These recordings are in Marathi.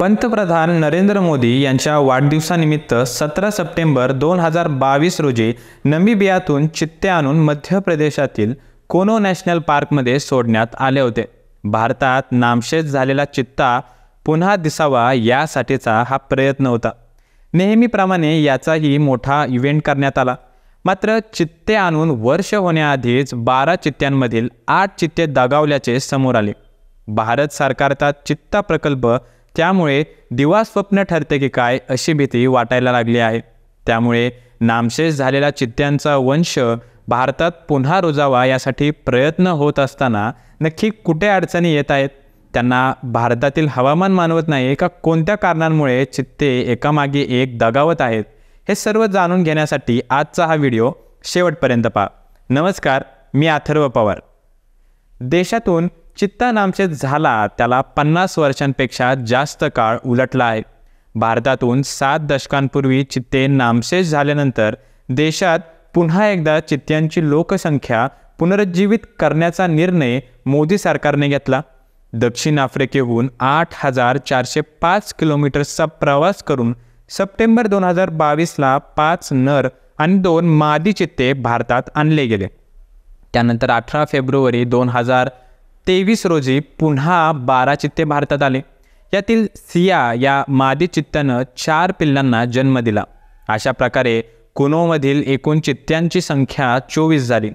पंतप्रधान नरेंद्र मोदी यांच्या वाढदिवसानिमित्त सतरा सप्टेंबर दोन हजार बावीस रोजी नमिबियातून चित्ते आणून मध्य प्रदेशातील कोनो नॅशनल पार्कमध्ये सोडण्यात आले होते भारतात नामशेष झालेला चित्ता पुन्हा दिसावा यासाठीचा हा प्रयत्न होता नेहमीप्रमाणे याचाही मोठा इव्हेंट करण्यात आला मात्र चित्ते आणून वर्ष होण्याआधीच बारा चित्त्यांमधील आठ चित्ते दगावल्याचे समोर आले भारत सरकारचा चित्ता प्रकल्प त्यामुळे दिवा स्वप्न ठरते की काय अशी भीती वाटायला लागली आहे त्यामुळे नामशेष झालेला चित्त्यांचा वंश भारतात पुन्हा रुजावा यासाठी प्रयत्न होत असताना नक्की कुठे अडचणी येत आहेत त्यांना भारतातील हवामान मानवत नाही का कोणत्या कारणांमुळे चित्ते एकामागे एक दगावत आहेत हे सर्व जाणून घेण्यासाठी आजचा हा व्हिडिओ शेवटपर्यंत पहा नमस्कार मी अथर्व पवार देशातून चित्ता नामशेष झाला त्याला पन्नास वर्षांपेक्षा जास्त काळ उलटला आहे भारतातून सात दशकांपूर्वी चित्ते नामशेष झाल्यानंतर देशात पुन्हा एकदा चित्त्यांची लोकसंख्या पुनरुज्जीवित करण्याचा निर्णय मोदी सरकारने घेतला दक्षिण आफ्रिकेहून आठ हजार चारशे पाच किलोमीटर्सचा प्रवास करून सप्टेंबर दोन हजार बावीसला पाच नर आणि दोन मादी चित्ते भारतात आणले गेले त्यानंतर अठरा फेब्रुवारी दोन हजार तेवीस रोजी पुन्हा बारा चित्ते भारतात आले यातील सिया या मादी चित्त्यानं चार पिल्लांना जन्म दिला अशा प्रकारे कुनोमधील एकूण चित्त्यांची संख्या चोवीस झाली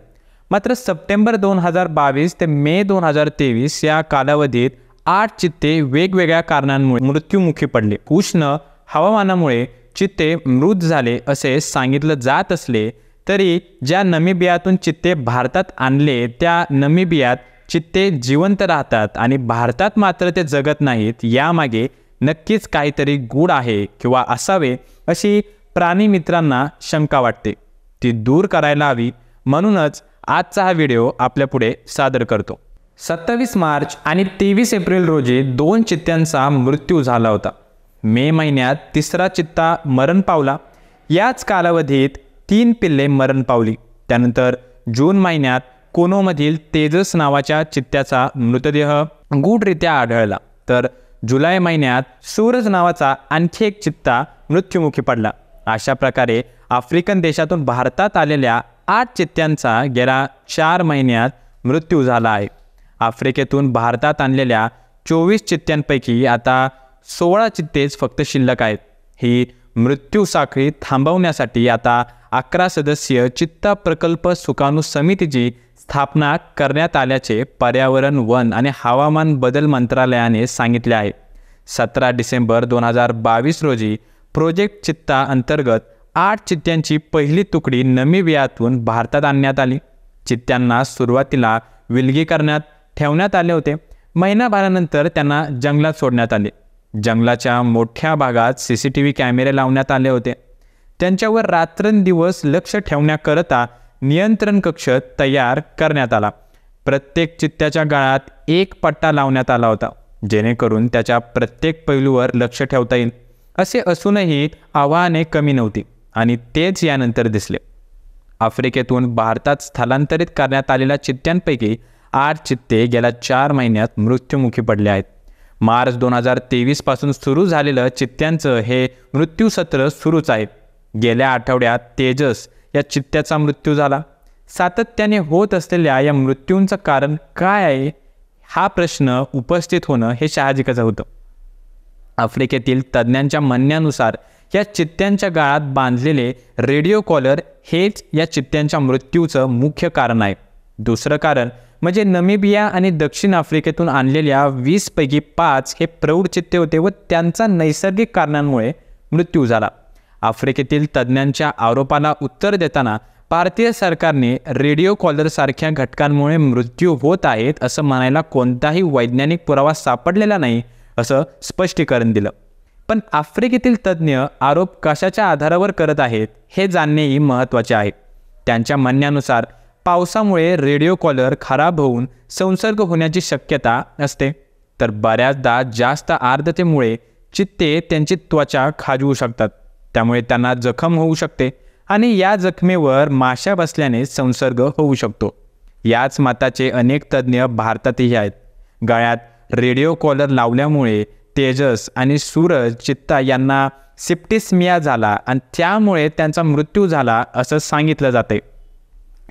मात्र सप्टेंबर दोन हजार बावीस ते मे दोन हजार तेवीस या कालावधीत आठ चित्ते वेगवेगळ्या कारणांमुळे मृत्यूमुखी पडले उष्ण हवामानामुळे चित्ते मृत झाले असे सांगितलं जात असले तरी ज्या नमिबियातून चित्ते भारतात आणले त्या नमिबियात चित्ते जिवंत राहतात आणि भारतात मात्र ते जगत नाहीत यामागे नक्कीच काहीतरी गूढ आहे किंवा असावे अशी प्राणी मित्रांना शंका वाटते ती दूर करायला हवी म्हणूनच आजचा हा व्हिडिओ आपल्यापुढे सादर करतो सत्तावीस मार्च आणि तेवीस एप्रिल रोजी दोन चित्त्यांचा मृत्यू झाला होता मे महिन्यात तिसरा चित्ता मरण पावला याच कालावधीत तीन पिल्ले मरण पावली त्यानंतर जून महिन्यात कोनोमधील तेजस नावाच्या चित्त्याचा मृतदेह गूढरित्या आढळला तर जुलै महिन्यात सूरज नावाचा आणखी एक चित्ता मृत्युमुखी पडला अशा प्रकारे आफ्रिकन देशातून भारतात आलेल्या आठ चित्त्यांचा गेल्या चार महिन्यात मृत्यू झाला आहे आफ्रिकेतून भारतात आणलेल्या चोवीस चित्त्यांपैकी आता सोळा चित्तेच फक्त शिल्लक आहेत ही मृत्यू साखळी थांबवण्यासाठी आता अकरा सदस्यीय चित्ता प्रकल्प सुकाणू समितीची स्थापना करण्यात आल्याचे पर्यावरण वन आणि हवामान बदल मंत्रालयाने सांगितले आहे सतरा डिसेंबर दोन हजार बावीस रोजी प्रोजेक्ट चित्ता अंतर्गत आठ चित्त्यांची पहिली तुकडी नमिबियातून भारतात आणण्यात आली चित्त्यांना सुरुवातीला विलगीकरणात ठेवण्यात आले होते महिनाभरानंतर त्यांना जंगलात सोडण्यात आले जंगलाच्या मोठ्या भागात सी सी टी व्ही कॅमेरे लावण्यात आले होते त्यांच्यावर रात्रंदिवस लक्ष ठेवण्याकरता नियंत्रण कक्ष तयार करण्यात आला प्रत्येक चित्त्याच्या गाळात एक पट्टा लावण्यात आला होता जेणेकरून त्याच्या प्रत्येक पैलूवर लक्ष ठेवता येईल असे असूनही आव्हाने कमी नव्हती आणि तेच यानंतर दिसले आफ्रिकेतून भारतात स्थलांतरित करण्यात आलेल्या चित्त्यांपैकी आठ चित्ते गेल्या चार महिन्यात मृत्युमुखी पडले आहेत मार्च दोन हजार तेवीसपासून सुरू झालेलं चित्त्यांचं हे मृत्यूसत्र सुरूच आहे गेल्या आठवड्यात तेजस या चित्त्याचा मृत्यू झाला सातत्याने होत असलेल्या या मृत्यूंचं कारण काय आहे हा प्रश्न उपस्थित होणं हे साहजिकच होतं आफ्रिकेतील तज्ज्ञांच्या म्हणण्यानुसार या चित्त्यांच्या गाळात बांधलेले रेडिओ कॉलर हेच या चित्त्यांच्या मृत्यूचं मुख्य कारण आहे दुसरं कारण म्हणजे नमिबिया आणि दक्षिण आफ्रिकेतून आणलेल्या वीसपैकी पाच हे प्रौढ चित्ते होते व त्यांचा नैसर्गिक कारणांमुळे मृत्यू झाला आफ्रिकेतील तज्ज्ञांच्या आरोपाला उत्तर देताना भारतीय सरकारने रेडिओ कॉलरसारख्या घटकांमुळे मृत्यू होत आहेत असं म्हणायला कोणताही वैज्ञानिक पुरावा सापडलेला नाही असं स्पष्टीकरण दिलं पण आफ्रिकेतील तज्ज्ञ आरोप कशाच्या आधारावर करत आहेत हे जाणणेही महत्त्वाचे आहे त्यांच्या म्हणण्यानुसार पावसामुळे रेडिओ कॉलर खराब होऊन संसर्ग होण्याची शक्यता असते तर बऱ्याचदा जास्त आर्द्रतेमुळे चित्ते त्यांची त्वचा खाजवू शकतात त्यामुळे त्यांना जखम होऊ शकते आणि या जखमेवर माशा बसल्याने संसर्ग होऊ शकतो याच माताचे अनेक तज्ज्ञ भारतातही आहेत गळ्यात रेडिओ कॉलर लावल्यामुळे तेजस आणि सूरज चित्ता यांना सिप्टिस्मिया झाला आणि त्यामुळे त्यांचा मृत्यू झाला असं सांगितलं जाते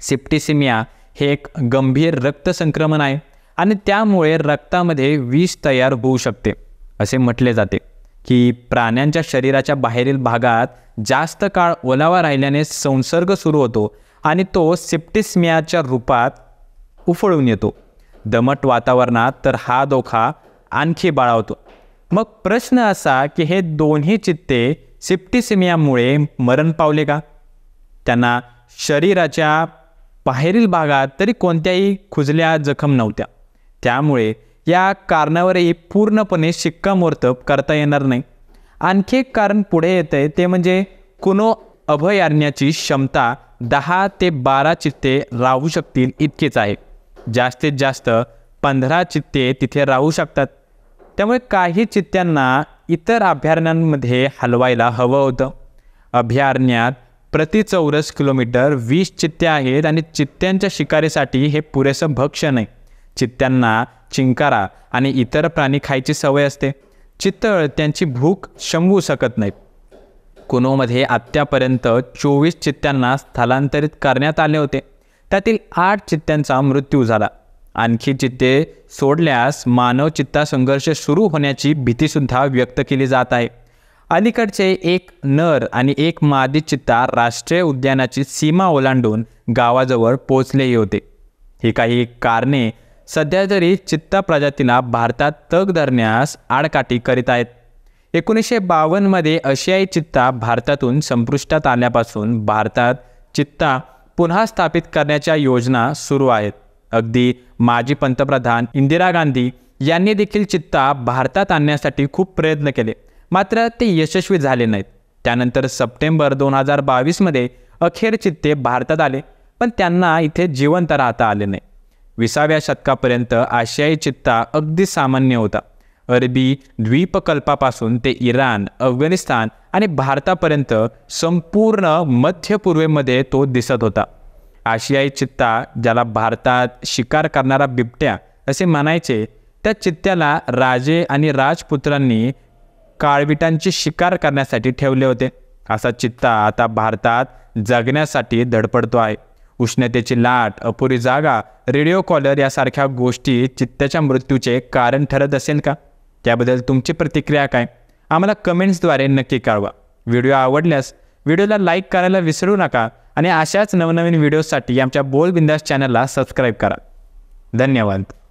सिप्टिसिमिया हे एक गंभीर रक्तसंक्रमण आहे आणि त्यामुळे रक्तामध्ये विष तयार होऊ शकते असे म्हटले जाते की प्राण्यांच्या शरीराच्या बाहेरील भागात जास्त काळ ओलावा राहिल्याने संसर्ग सुरू होतो आणि तो सिप्टिस्मियाच्या रूपात उफळून येतो दमट वातावरणात तर हा धोका आणखी बाळावतो मग प्रश्न असा की हे दोन्ही चित्ते सिप्टिसिमियामुळे मरण पावले का त्यांना शरीराच्या बाहेरील भागात तरी कोणत्याही खुजल्या जखम नव्हत्या त्यामुळे या कारणावरही पूर्णपणे शिक्कामोर्तब करता येणार नाही आणखी एक कारण पुढे येतं आहे ते म्हणजे कुनो अभयारण्याची क्षमता दहा ते बारा चित्ते राहू शकतील इतकेच आहे जास्तीत जास्त पंधरा चित्ते तिथे राहू शकतात त्यामुळे काही चित्त्यांना इतर अभयारण्यांमध्ये हलवायला हवं होतं अभयारण्यात प्रति चौरस किलोमीटर वीस चित्ते आहेत आणि चित्त्यांच्या शिकारीसाठी हे पुरेसं भक्ष्य नाही चित्त्यांना चिंकारा आणि इतर प्राणी खायची सवय असते चित्तळ त्यांची भूक शमवू शकत नाहीत कुनोमध्ये आत्तापर्यंत चोवीस चित्त्यांना स्थलांतरित करण्यात आले होते त्यातील आठ चित्त्यांचा मृत्यू झाला आणखी चित्ते सोडल्यास मानव चित्ता संघर्ष सुरू होण्याची भीतीसुद्धा व्यक्त केली जात आहे अलीकडचे एक नर आणि एक मादी चित्ता राष्ट्रीय उद्यानाची सीमा ओलांडून गावाजवळ पोचलेही होते ही काही कारणे सध्या तरी चित्ता प्रजातींना भारतात तग धरण्यास आडकाठी करीत आहेत एकोणीसशे बावन्नमध्ये आशियाई चित्ता भारतातून संपुष्टात आल्यापासून भारतात चित्ता पुन्हा स्थापित करण्याच्या योजना सुरू आहेत अगदी माजी पंतप्रधान इंदिरा गांधी यांनी देखील चित्ता भारतात आणण्यासाठी खूप प्रयत्न केले मात्र ते यशस्वी झाले नाहीत त्यानंतर सप्टेंबर दोन हजार बावीसमध्ये अखेर चित्ते भारतात आले पण त्यांना इथे जिवंत राहता आले नाही विसाव्या शतकापर्यंत आशियाई चित्ता अगदी सामान्य होता अरबी द्वीपकल्पापासून ते इराण अफगाणिस्तान आणि भारतापर्यंत संपूर्ण मध्य पूर्वेमध्ये तो दिसत होता आशियाई चित्ता ज्याला भारतात शिकार करणारा बिबट्या असे म्हणायचे त्या चित्त्याला राजे आणि राजपुत्रांनी काळविटांची शिकार करण्यासाठी ठेवले होते असा चित्ता आता भारतात जगण्यासाठी धडपडतो आहे उष्णतेची लाट अपुरी जागा रेडिओ कॉलर यासारख्या गोष्टी चित्त्याच्या मृत्यूचे कारण ठरत असेल का त्याबद्दल तुमची प्रतिक्रिया काय आम्हाला कमेंट्सद्वारे नक्की कळवा व्हिडिओ आवडल्यास व्हिडिओला लाईक करायला विसरू नका आणि अशाच नवनवीन व्हिडिओसाठी आमच्या बोलबिंदास चॅनलला सबस्क्राईब करा धन्यवाद